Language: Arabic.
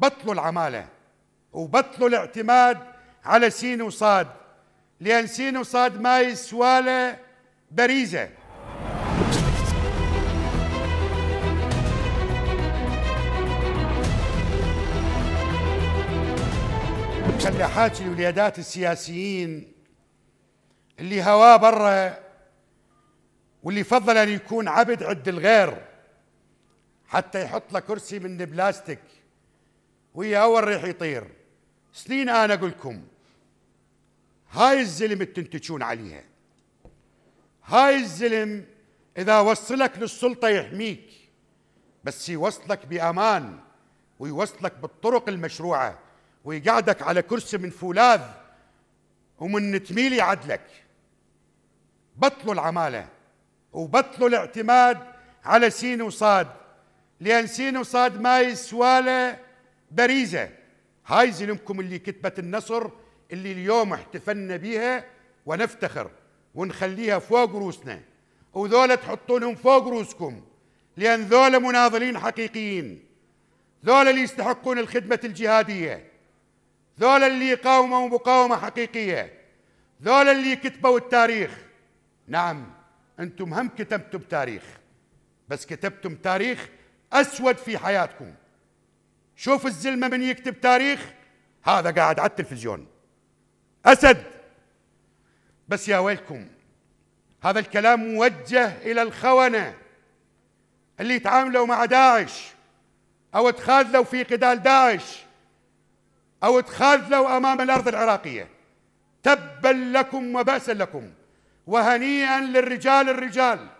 بطلوا العمالة وبطلوا الاعتماد على سين وصاد لأن سين وصاد ما يسوالة بريزة مسلحات الولايات السياسيين اللي هواه برا واللي فضل ان يكون عبد عند الغير حتى يحط له كرسي من البلاستيك ويا اول ريح يطير سنين انا اقول لكم هاي الزلم تنتجون عليها هاي الزلم اذا وصلك للسلطه يحميك بس يوصلك بامان ويوصلك بالطرق المشروعه ويقعدك على كرسي من فولاذ ومن تميلي عدلك بطلوا العماله وبطلوا الاعتماد على سين وصاد لان سين وصاد ما يسواله بارزة هاي زلمكم اللي كتبت النصر اللي اليوم احتفلنا بيها ونفتخر ونخليها فوق روسنا وذولا تحطوا لهم فوق روسكم لأن ذولا مناضلين حقيقيين ذولا اللي يستحقون الخدمة الجهادية ذولا اللي قاوموا مقاومة حقيقية ذولا اللي كتبوا التاريخ نعم أنتم هم كتبتم تاريخ بس كتبتم تاريخ أسود في حياتكم شوف الزلمه من يكتب تاريخ هذا قاعد على التلفزيون اسد بس يا ويلكم هذا الكلام موجه الى الخونه اللي يتعاملوا مع داعش او تخاذلوا في قتال داعش او تخاذلوا امام الارض العراقيه تبا لكم وبأسا لكم وهنيئا للرجال الرجال